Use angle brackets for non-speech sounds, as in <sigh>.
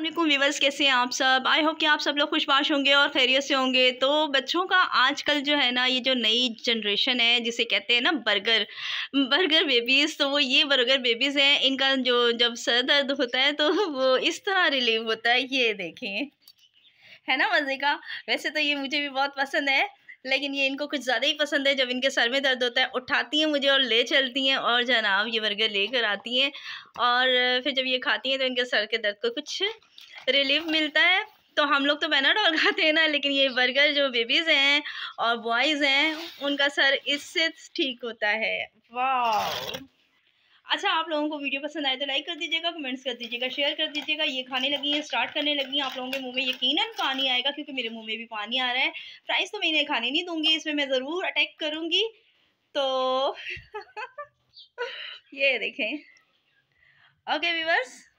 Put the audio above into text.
अल्लाम व्यवर्स कैसे हैं आप सब आई होप कि आप सब लोग खुशबाश होंगे और खैरियत से होंगे तो बच्चों का आजकल जो है ना ये जो नई जनरेशन है जिसे कहते हैं ना बर्गर बर्गर बेबीज़ तो वो ये बर्गर बेबीज़ हैं इनका जो जब सर दर्द होता है तो वो इस तरह रिलीव होता है ये देखें है ना मज़े का वैसे तो ये मुझे भी बहुत पसंद है लेकिन ये इनको कुछ ज़्यादा ही पसंद है जब इनके सर में दर्द होता है उठाती हैं मुझे और ले चलती हैं और जनाब ये बर्गर लेकर आती हैं और फिर जब ये खाती हैं तो इनके सर के दर्द को कुछ रिलीफ मिलता है तो हम लोग तो डॉल <laughs> खाते हैं ना लेकिन ये बर्गर जो बेबीज़ हैं और बॉयज़ हैं उनका सर इससे ठीक होता है वाह अच्छा आप लोगों को वीडियो पसंद आए तो लाइक कर दीजिएगा कमेंट्स कर दीजिएगा शेयर कर दीजिएगा ये खाने लगी हैं स्टार्ट करने लगी हैं आप लोगों के मुंह में यकीनन पानी आएगा क्योंकि मेरे मुंह में भी पानी आ रहा है प्राइस तो मैं इन्हें खाने नहीं दूंगी इसमें मैं ज़रूर अटैक करूँगी तो <laughs> ये देखें ओके विवर्स